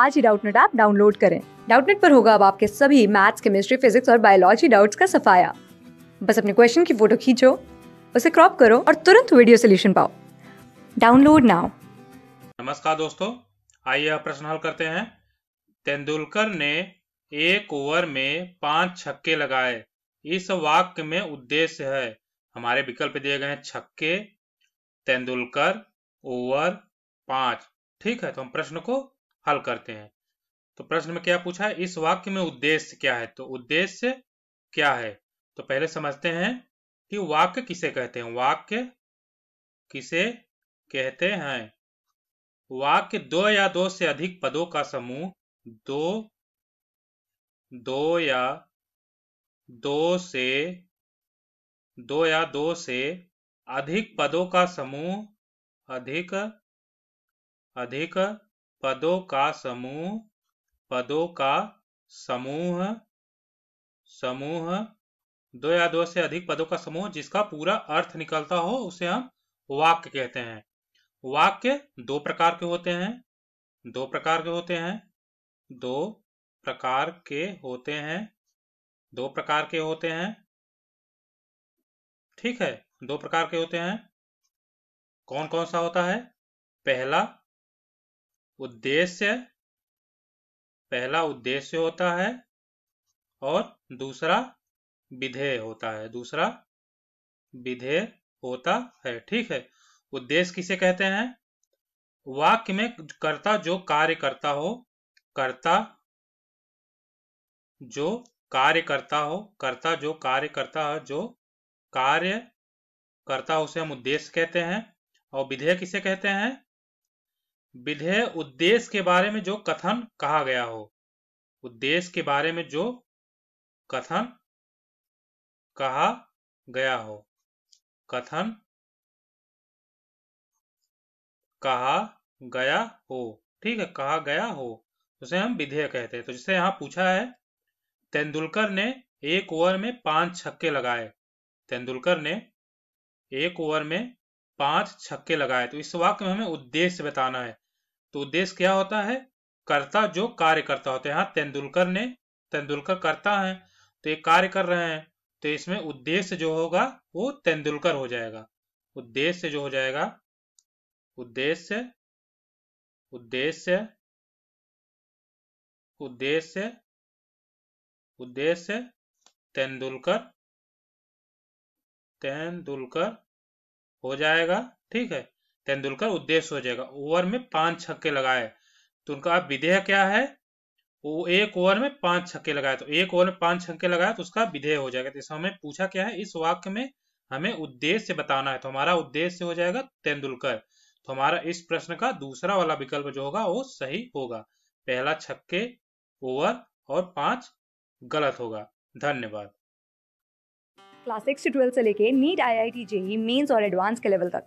आज ही Doubtnut app download करें डाउटनेट पर होगा अब आपके सभी मैथ्स केमिस्ट्री फिजिक्स और बायोलॉजी डाउट्स का सफाया बस अपने क्वेश्चन की फोटो खींचो उसे क्रॉप करो और तुरंत वीडियो सोल्यूशन पाओ डाउनलोड नाउ नमस्कार दोस्तों आइए आप प्रश्न हल करते हैं तेंदुलकर ने एक ओवर में पांच छक्के लगाए इस वाक्य में उद्देश्य है हमारे विकल्प दिए गए हैं छक्के तेंदुलकर ओवर पांच ठीक है तो हम प्रश्न को हल करते हैं तो प्रश्न में क्या पूछा है इस वाक्य में उद्देश्य क्या है तो उद्देश्य क्या है तो पहले समझते हैं कि वाक्य किसे कहते हैं वाक्य किसे कहते हैं वाक्य दो या दो से अधिक पदों का समूह दो दो या दो से दो या दो से अधिक पदों का समूह अधिक अधिक पदों का समूह पदों का समूह समूह दो या दो से अधिक पदों का समूह जिसका पूरा अर्थ निकलता हो उसे हम वाक्य कहते हैं वाक्य दो प्रकार के होते हैं दो प्रकार के होते हैं दो प्रकार के होते हैं दो प्रकार के होते हैं ठीक है दो प्रकार के होते हैं कौन कौन सा होता है पहला उद्देश्य पहला उद्देश्य होता है और दूसरा विधेय होता है दूसरा विधेय होता है ठीक है उद्देश्य किसे कहते हैं वाक्य में कर्ता जो कार्य करता हो कर्ता जो कार्य करता हो कर्ता जो कार्य करता हो जो कार्य करता हो उसे हम उद्देश्य कहते हैं और विधेय किसे कहते हैं विधेय उद्देश्य के बारे में जो कथन कहा गया हो उद्देश्य के बारे में जो कथन कहा गया हो कथन कहा गया हो ठीक है कहा गया हो उसे हम विधेय कहते हैं तो जिसे यहां पूछा है तेंदुलकर ने एक ओवर में पांच छक्के लगाए तेंदुलकर ने एक ओवर में पांच छक्के लगाए तो इस वाक्य में हमें उद्देश्य बताना है तो उद्देश्य क्या होता है कर्ता जो कार्य करता होता है यहाँ तेंदुलकर ने तेंदुलकर करता है तो ये कार्य कर रहे हैं तो इसमें उद्देश्य जो होगा वो तेंदुलकर हो जाएगा उद्देश्य जो हो जाएगा उद्देश्य उद्देश्य उद्देश्य उद्देश्य तेंदुलकर तेंदुलकर हो जाएगा ठीक है तेंदुलकर उद्देश्य हो जाएगा ओवर में पांच छक्के लगाए तो उनका विधेयक क्या है वो एक ओवर में पांच छक्के लगाए तो एक ओवर में पांच छक्के लगाए तो उसका विधेय हो जाएगा तो इस हमें पूछा क्या है इस वाक्य में हमें उद्देश्य बताना है तो हमारा उद्देश्य हो जाएगा तेंदुलकर तो हमारा इस प्रश्न का दूसरा वाला विकल्प जो होगा वो सही होगा पहला छक्के ओवर और पांच गलत होगा धन्यवाद क्लास सिक्स से से लेके NEET I I T JEE mains और एडवांस के लेवल तक